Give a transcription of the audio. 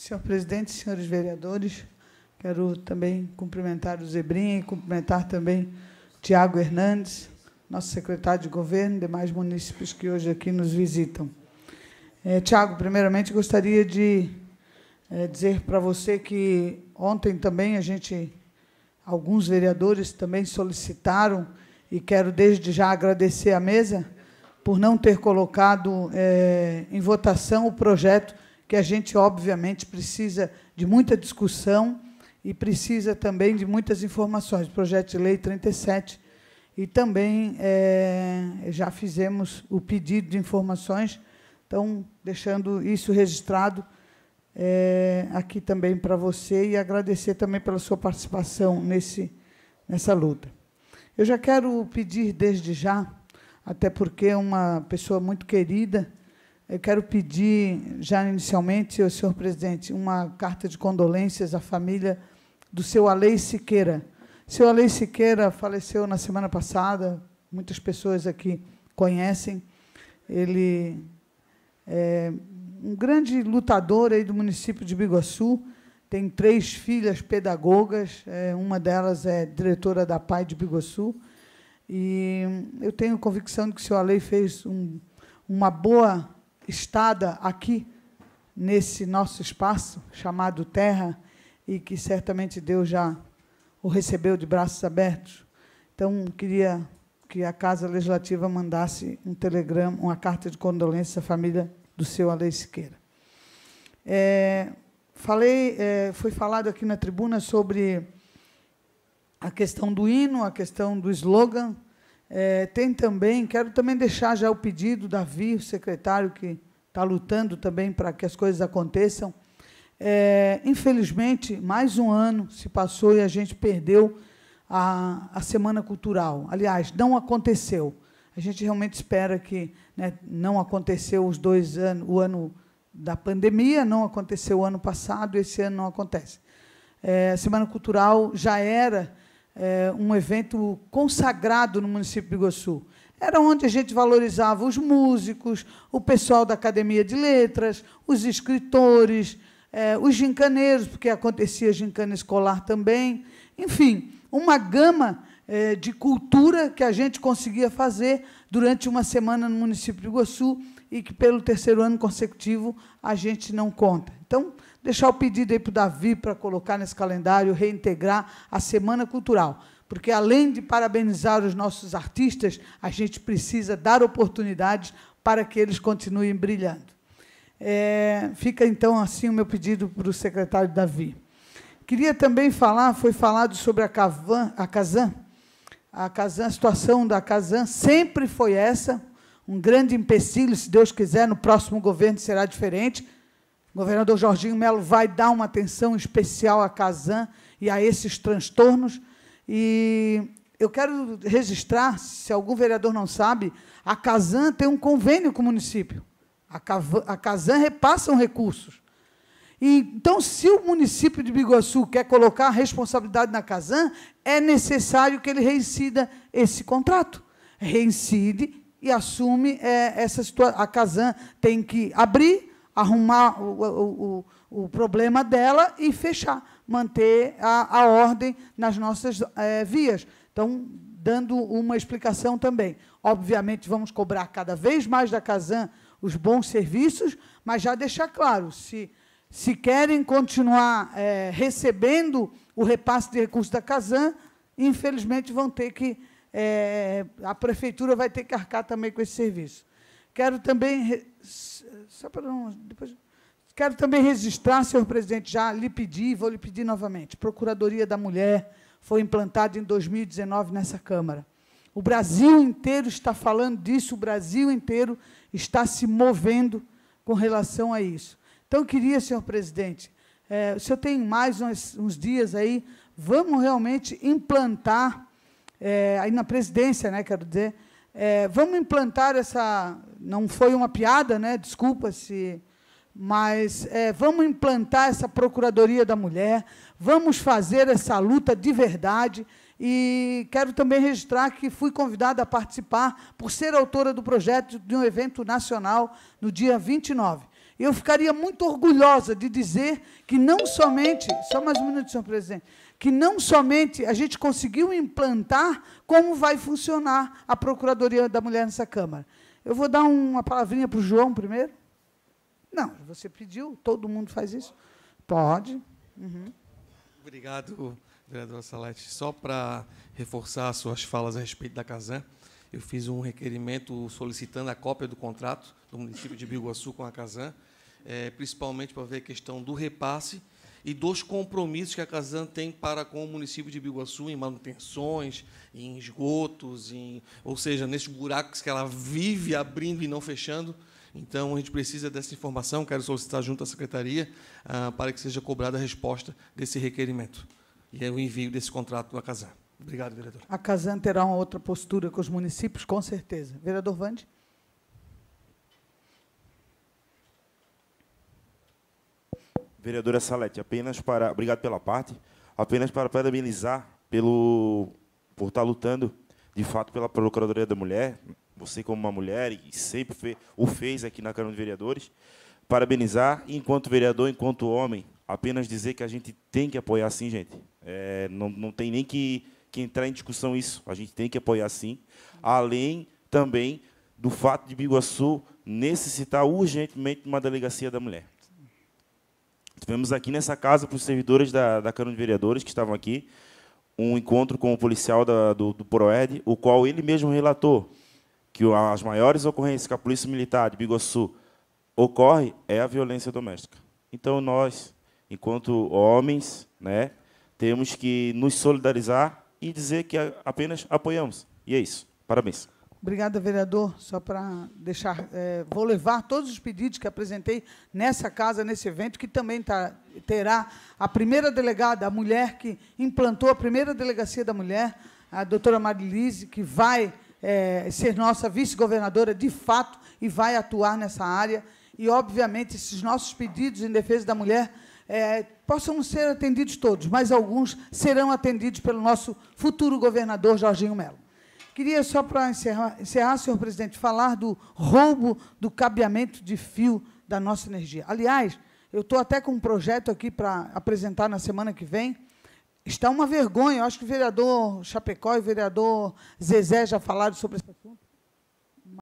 Senhor presidente, senhores vereadores, quero também cumprimentar o Zebrinha e cumprimentar também Tiago Hernandes, nosso secretário de governo, demais municípios que hoje aqui nos visitam. É, Tiago, primeiramente gostaria de é, dizer para você que ontem também a gente, alguns vereadores também solicitaram, e quero desde já agradecer à mesa por não ter colocado é, em votação o projeto que a gente, obviamente, precisa de muita discussão e precisa também de muitas informações. Projeto de Lei 37. E também é, já fizemos o pedido de informações, então, deixando isso registrado é, aqui também para você e agradecer também pela sua participação nesse, nessa luta. Eu já quero pedir desde já, até porque é uma pessoa muito querida, eu quero pedir, já inicialmente, ao senhor presidente, uma carta de condolências à família do seu Alei Siqueira. Seu Alei Siqueira faleceu na semana passada, muitas pessoas aqui conhecem. Ele é um grande lutador aí do município de Biguaçu, tem três filhas pedagogas, é, uma delas é diretora da PAI de Biguaçu. E eu tenho convicção de que o senhor Alei fez um, uma boa estada aqui nesse nosso espaço chamado Terra e que certamente Deus já o recebeu de braços abertos. Então, queria que a Casa Legislativa mandasse um telegrama, uma carta de condolência à família do seu Alei Siqueira. É, falei, é, foi falado aqui na tribuna sobre a questão do hino, a questão do slogan, é, tem também, quero também deixar já o pedido, Davi, o secretário, que está lutando também para que as coisas aconteçam. É, infelizmente, mais um ano se passou e a gente perdeu a, a Semana Cultural. Aliás, não aconteceu. A gente realmente espera que né, não aconteceu os dois anos, o ano da pandemia, não aconteceu o ano passado, esse ano não acontece. É, a Semana Cultural já era é, um evento consagrado no município de Iguaçu. Era onde a gente valorizava os músicos, o pessoal da Academia de Letras, os escritores, é, os gincaneiros, porque acontecia gincana escolar também. Enfim, uma gama é, de cultura que a gente conseguia fazer durante uma semana no município de Iguaçu e que, pelo terceiro ano consecutivo, a gente não conta. Então, deixar o pedido aí para o Davi para colocar nesse calendário, reintegrar a Semana Cultural. Porque, além de parabenizar os nossos artistas, a gente precisa dar oportunidades para que eles continuem brilhando. É, fica, então, assim o meu pedido para o secretário Davi. Queria também falar, foi falado sobre a a Casan, a a situação da Casan sempre foi essa, um grande empecilho, se Deus quiser, no próximo governo será diferente. O governador Jorginho Melo vai dar uma atenção especial à Casan e a esses transtornos. E eu quero registrar, se algum vereador não sabe, a Casan tem um convênio com o município. A Casan repassam recursos. E, então, se o município de Biguaçu quer colocar a responsabilidade na Casan, é necessário que ele reincida esse contrato. Reincide e assume é, essa situação. A Casan tem que abrir, arrumar o, o, o, problema dela e fechar, manter a, a ordem nas nossas é, vias. Então, dando uma explicação também. Obviamente, vamos cobrar cada vez mais da Casan os bons serviços, mas já deixar claro, se se querem continuar é, recebendo o repasse de recursos da Casam, infelizmente vão ter que é, a prefeitura vai ter que arcar também com esse serviço. Quero também só para não, depois quero também registrar, senhor presidente, já lhe pedi, vou lhe pedir novamente, Procuradoria da Mulher foi implantada em 2019 nessa Câmara. O Brasil inteiro está falando disso, o Brasil inteiro está se movendo com relação a isso. Então, eu queria, senhor presidente, é, o senhor tem mais uns, uns dias aí, vamos realmente implantar, é, aí na presidência, né, quero dizer, é, vamos implantar essa. Não foi uma piada, né? Desculpa se. Mas é, vamos implantar essa Procuradoria da Mulher, vamos fazer essa luta de verdade. E quero também registrar que fui convidada a participar, por ser autora do projeto de um evento nacional no dia 29. Eu ficaria muito orgulhosa de dizer que não somente, só mais um minuto, senhor presidente, que não somente a gente conseguiu implantar como vai funcionar a Procuradoria da Mulher nessa Câmara. Eu vou dar uma palavrinha para o João primeiro. Não, você pediu, todo mundo faz isso. Pode. Uhum. Obrigado, vereadora Salete. Só para reforçar suas falas a respeito da Casan, eu fiz um requerimento solicitando a cópia do contrato do município de Biguaçu com a Casan é, principalmente para ver a questão do repasse e dos compromissos que a Casan tem para com o município de Biguaçu em manutenções, em esgotos, em, ou seja, nesses buracos que ela vive abrindo e não fechando. Então, a gente precisa dessa informação, quero solicitar junto à Secretaria ah, para que seja cobrada a resposta desse requerimento e é o envio desse contrato da Casan. Obrigado, vereador. A Casan terá uma outra postura com os municípios, com certeza. Vereador Vande? Vereadora Salete, apenas para. Obrigado pela parte. Apenas para parabenizar pelo, por estar tá lutando, de fato, pela Procuradoria da Mulher. Você, como uma mulher, e sempre fe, o fez aqui na Câmara de Vereadores. Parabenizar, enquanto vereador, enquanto homem, apenas dizer que a gente tem que apoiar sim, gente. É, não, não tem nem que, que entrar em discussão isso. A gente tem que apoiar sim. Além também do fato de Biguaçu necessitar urgentemente de uma delegacia da mulher. Tivemos aqui nessa casa, para os servidores da, da Câmara de Vereadores que estavam aqui, um encontro com o policial da, do, do PROED, o qual ele mesmo relatou que as maiores ocorrências que a Polícia Militar de Biguaçu ocorre é a violência doméstica. Então, nós, enquanto homens, né, temos que nos solidarizar e dizer que apenas apoiamos. E é isso. Parabéns. Obrigada, vereador. Só para deixar, é, vou levar todos os pedidos que apresentei nessa casa, nesse evento, que também tá, terá a primeira delegada, a mulher que implantou a primeira delegacia da mulher, a doutora Marilise, que vai é, ser nossa vice-governadora de fato e vai atuar nessa área. E, obviamente, esses nossos pedidos em defesa da mulher é, possam ser atendidos todos, mas alguns serão atendidos pelo nosso futuro governador Jorginho Melo. Queria só para encerrar, encerrar, senhor presidente, falar do roubo do cabeamento de fio da nossa energia. Aliás, eu estou até com um projeto aqui para apresentar na semana que vem. Está uma vergonha. Eu acho que o vereador Chapecó e o vereador Zezé já falaram sobre esse assunto.